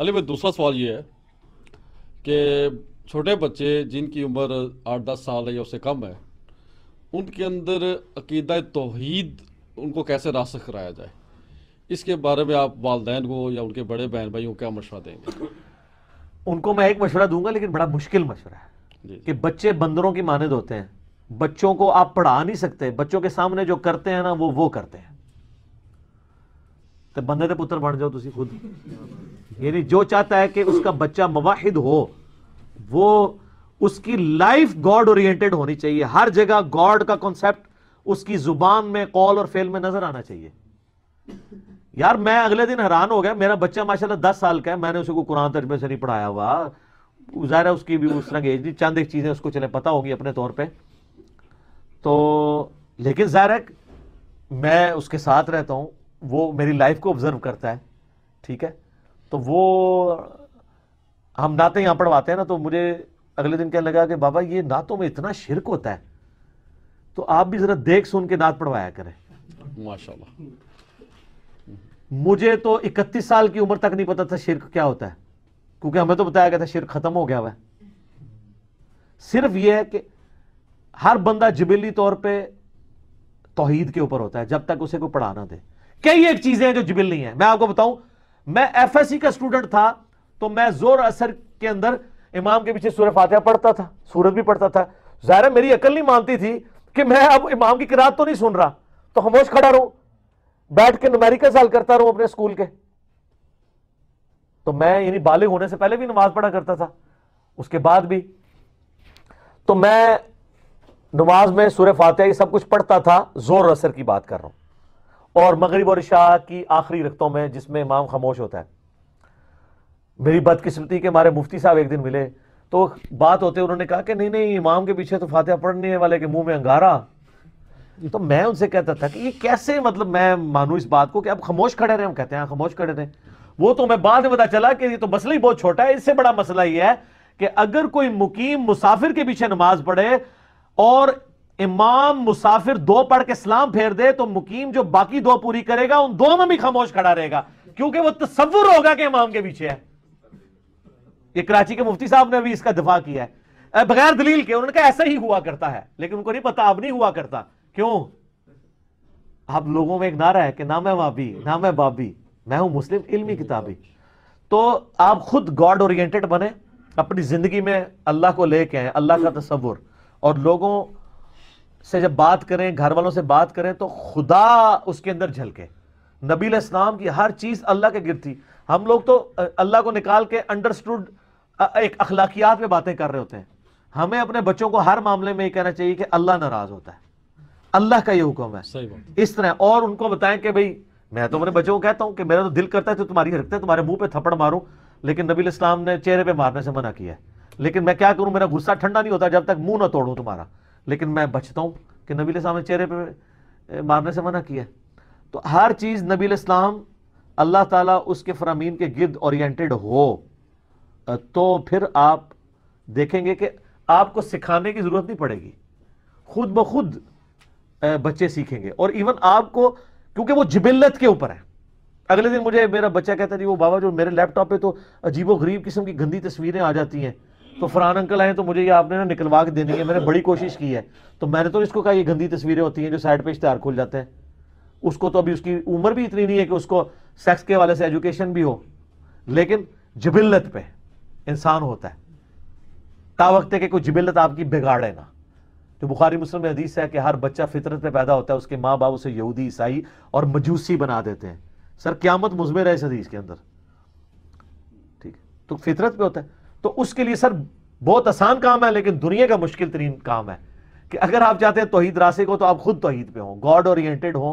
अली भाई दूसरा सवाल ये है कि छोटे बच्चे जिनकी उम्र आठ दस साल है या उससे कम है उनके अंदर अकीदा तोहद उनको कैसे रास्ता कराया जाए इसके बारे में आप वालदेन को या उनके बड़े बहन भाई को क्या मशवरा देंगे उनको मैं एक मशवरा दूंगा लेकिन बड़ा मुश्किल मशवरा है कि बच्चे बंदरों की मानद होते हैं बच्चों को आप पढ़ा नहीं सकते बच्चों के सामने जो करते हैं ना वो वो करते हैं तो बंदे तो पुत्र बन जाओ तुम खुद यानी जो चाहता है कि उसका बच्चा मवाहिद हो वो उसकी लाइफ गॉड ओरिएंटेड होनी चाहिए हर जगह गॉड का कॉन्सेप्ट उसकी जुबान में कॉल और फेल में नजर आना चाहिए यार मैं अगले दिन हैरान हो गया मेरा बच्चा माशाल्लाह दस साल का है मैंने उसको कुरान तर्जे से नहीं पढ़ाया हुआ ज़ाहिर उसकी भी उस तरह की चंद एक चीज़ें उसको चले पता होगी अपने तौर पर तो लेकिन ज़ाहिर मैं उसके साथ रहता हूँ वो मेरी लाइफ को ऑब्जर्व करता है ठीक है तो वो हम नाते तो यहां पढ़वाते हैं ना तो मुझे अगले दिन कहने लगा कि बाबा ये नातों में इतना शिरक होता है तो आप भी जरा देख सुन के नात पढ़वाया करें माशाल्लाह मुझे तो 31 साल की उम्र तक नहीं पता था शिरक क्या होता है क्योंकि हमें तो बताया गया था शिरक खत्म हो गया हुआ सिर्फ यह है कि हर बंदा जबीली तौर पे तोहीद के ऊपर होता है जब तक उसे कोई पढ़ाना दे कई एक चीजें हैं जो जबिल नहीं है मैं आपको बताऊं मैं सी का स्टूडेंट था तो मैं जोर असर के अंदर इमाम के पीछे सूर्य फातिहा पढ़ता था सूरत भी पढ़ता था ज़ाहिर मेरी अकल नहीं मानती थी कि मैं अब इमाम की किरात तो नहीं सुन रहा तो खामोश खड़ा रहूं बैठ के नुमेरिकल साल करता रहूं अपने स्कूल के तो मैं यानी बालिग होने से पहले भी नमाज पढ़ा करता था उसके बाद भी तो मैं नमाज में सूर्य फातिहा ये सब कुछ पढ़ता था जोर असर की बात कर रहा हूं और मगरब और शाह की आखिरी रखतों में जिसमें इमाम खामोश होता है मेरी बदकिस्मती के हमारे मुफ्ती साहब एक दिन मिले तो बात होते उन्होंने कहा कि नहीं नहीं इमाम के पीछे तो फातिहा पढ़ने वाले के मुंह में अंगारा तो मैं उनसे कहता था कि ये कैसे मतलब मैं मानू इस बात को कि आप खामोश खड़े रहे हम कहते हैं हाँ, खामोश खड़े रहे वो तो मैं बाद में पता चला कि ये तो मसला ही बहुत छोटा है इससे बड़ा मसला ये है कि अगर कोई मुकीम मुसाफिर के पीछे नमाज पढ़े और इमाम मुसाफिर दो पढ़ के सलाम फेर दे तो मुकीम जो बाकी दो पूरी करेगा उन दो में भी खामोश खड़ा रहेगा क्योंकि वो तस्वुर होगा कि इमाम के पीछे है ये कराची के मुफ्ती साहब ने भी इसका दफा किया है बगैर दलील के उन्होंने कहा ऐसा ही हुआ करता है लेकिन उनको नहीं पता अब नहीं हुआ करता क्यों अब लोगों में एक नारा है कि ना मैं वाबी ना मैं बाबी मैं हूं मुस्लिम इलमी किताबी तो आप खुद गॉड ओरिएंटेड बने अपनी जिंदगी में अल्लाह को लेके आए अल्लाह का तस्वुर और लोगों से जब बात करें घर वालों से बात करें तो खुदा उसके अंदर झलके नबी इस्लाम की हर चीज़ अल्लाह के गिर थी हम लोग तो अल्लाह को निकाल के अंडरस्टूड एक अखलाकियात में बातें कर रहे होते हैं हमें अपने बच्चों को हर मामले में ये कहना चाहिए कि अल्लाह नाराज़ होता है अल्लाह का ये हुक्म है इस तरह और उनको बताएं कि भाई मैं तो अपने बच्चों को कहता हूं कि मेरा तो दिल करता है तो तुम्हारी रखते है तुम्हारे मुंह पर थप्पड़ मारू लेकिन नबी इस्लाम ने चेहरे पर मारने से मना किया लेकिन मैं क्या करूं मेरा गुस्सा ठंडा नहीं होता जब तक मुंह ना तोड़ूं तुम्हारा लेकिन मैं बचता हूँ कि नबी ने चेहरे पर मारने से मना किया तो हर चीज़ नबी इस्लाम अल्लाह ताला उसके फ्रामीन के गिरद ओरिएंटेड हो तो फिर आप देखेंगे कि आपको सिखाने की ज़रूरत नहीं पड़ेगी खुद ब खुद बच्चे सीखेंगे और इवन आपको क्योंकि वो जबिलत के ऊपर है अगले दिन मुझे मेरा बच्चा कहता है जी वो बाबा जो मेरे लैपटॉप पे तो अजीबो गरीब किस्म की गंदी तस्वीरें आ जाती हैं तो फरहान अंकल आए तो मुझे ये आपने ना निकलवा के देनी है मैंने बड़ी कोशिश की है तो मैंने तो इसको कहा ये गंदी तस्वीरें होती हैं जो साइड पे इश्तेहार खोल जाते हैं उसको तो अभी उसकी उम्र भी इतनी नहीं है कि उसको सेक्स के वाले से एजुकेशन भी हो लेकिन जबिल्लत पे इंसान होता है ता वक्त है कि कोई जबिल्लत आपकी बिगाड़े ना जो बुखारी मुस्लिम में हदीस है कि हर बच्चा फितरत पे पैदा होता है उसके माँ बाप उसे यहूदी ईसाई और मजूसी बना देते हैं सर क्यामत मुजमेर है इस हदीस के अंदर ठीक है तो फितरत पे होता है तो उसके लिए सर बहुत आसान काम है लेकिन दुनिया का मुश्किल तरीन काम है कि अगर आप चाहते हैं तोहहीद रास्ते को तो आप खुद तोहहीद पे हो गॉड ओरिएंटेड हो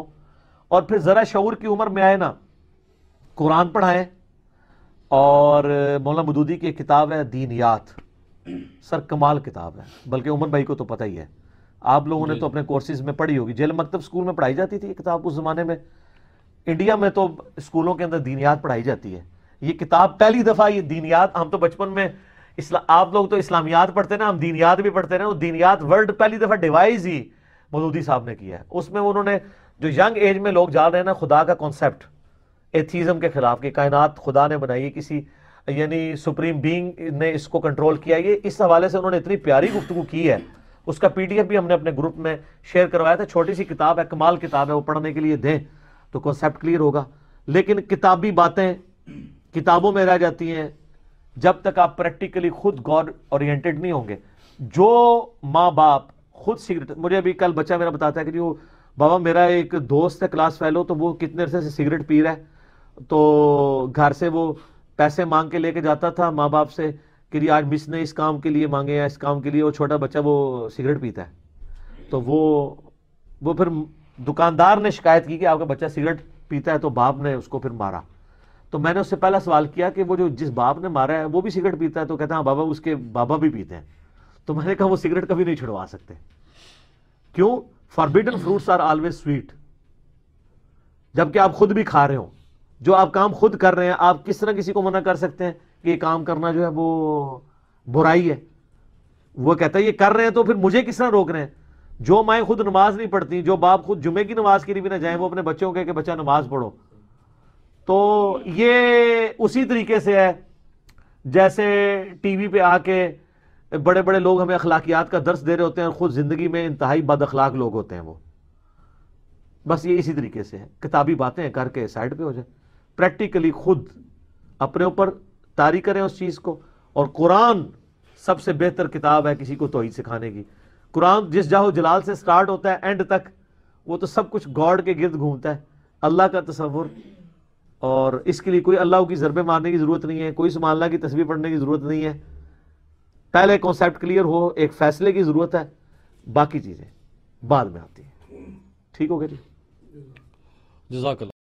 और फिर ज़रा शूर की उम्र में आए ना कुरान पढ़ाए और मौलाना मदूदी की किताब है दीन यात सर कमाल किताब है बल्कि उमर भाई को तो पता ही है आप लोगों ने तो अपने कोर्सेज में पढ़ी होगी जेल मकतब स्कूल में पढ़ाई जाती थी किताब उस ज़माने में इंडिया में तो स्कूलों के अंदर दीनियात पढ़ाई जाती है ये किताब पहली दफ़ा ये दीनियात हम तो बचपन में इसला आप लोग तो इस्लामियात पढ़ते ना हम दीनियात भी पढ़ते ना वो दीनियात वर्ड पहली दफ़ा डिवाइज ही मोदी साहब ने किया है उसमें उन्होंने जो यंग एज में लोग जा रहे हैं ना खुदा का कॉन्सेप्ट एथीज़म के ख़िलाफ़ कि कायनात खुदा ने बनाई है किसी यानी सुप्रीम बींग ने इसको कंट्रोल किया ये इस हवाले से उन्होंने इतनी प्यारी गुफ्तु की है उसका पीडीएफ भी हमने अपने ग्रुप में शेयर करवाया था छोटी सी किताब है कमाल किताब है वो पढ़ने के लिए दें तो कॉन्सेप्ट क्लियर होगा लेकिन किताबी बातें किताबों में रह जाती हैं जब तक आप प्रैक्टिकली खुद गॉड ओरिएंटेड नहीं होंगे जो माँ बाप खुद सिगरेट मुझे अभी कल बच्चा मेरा बताता है कि वो बाबा मेरा एक दोस्त है क्लास फेलो तो वो कितने अरसे से सिगरेट पी रहा है तो घर से वो पैसे मांग के लेके जाता था माँ बाप से कि जी आज मिस ने इस काम के लिए मांगे या इस काम के लिए वो छोटा बच्चा वो सिगरेट पीता है तो वो वो फिर दुकानदार ने शिकायत की कि आपका बच्चा सिगरेट पीता है तो बाप ने उसको फिर मारा तो मैंने उससे पहला सवाल किया कि वो जो जिस बाप ने मारा है वो भी सिगरेट पीता है तो कहता है हाँ बाबा उसके बाबा भी पीते हैं तो मैंने कहा वो सिगरेट कभी नहीं छुड़वा सकते क्यों forbidden fruits are always sweet जबकि आप खुद भी खा रहे हो जो आप काम खुद कर रहे हैं आप किस तरह किसी को मना कर सकते हैं कि ये काम करना जो है वो बुराई है वो कहता है ये कर रहे हैं तो फिर मुझे किस तरह रोक रहे हैं जो माएँ खुद नमाज नहीं पढ़ती जो बाप खुद जुमे की नमाज के लिए भी ना जाए वो अपने बच्चों को कह के बच्चा नमाज पढ़ो तो ये उसी तरीके से है जैसे टीवी पे आके बड़े बड़े लोग हमें अखलाकियात का दर्श दे रहे होते हैं और ख़ुद ज़िंदगी में इंतहाई बद अखलाक लोग होते हैं वो बस ये इसी तरीके से है किताबी बातें करके साइड पे हो जाए प्रैक्टिकली खुद अपने ऊपर तारी करें उस चीज़ को और कुरान सबसे बेहतर किताब है किसी को ही सिखाने की कुरान जिस जाहो जलाल से स्टार्ट होता है एंड तक वो तो सब कुछ गॉड के गिरद घूमता है अल्लाह का तस्वुर और इसके लिए कोई अल्लाह की ज़रबे मारने की ज़रूरत नहीं है कोई सुमानला की तस्वीर पढ़ने की ज़रूरत नहीं है पहले कॉन्सेप्ट क्लियर हो एक फ़ैसले की ज़रूरत है बाकी चीज़ें बाद में आती हैं ठीक हो गया जी जजाक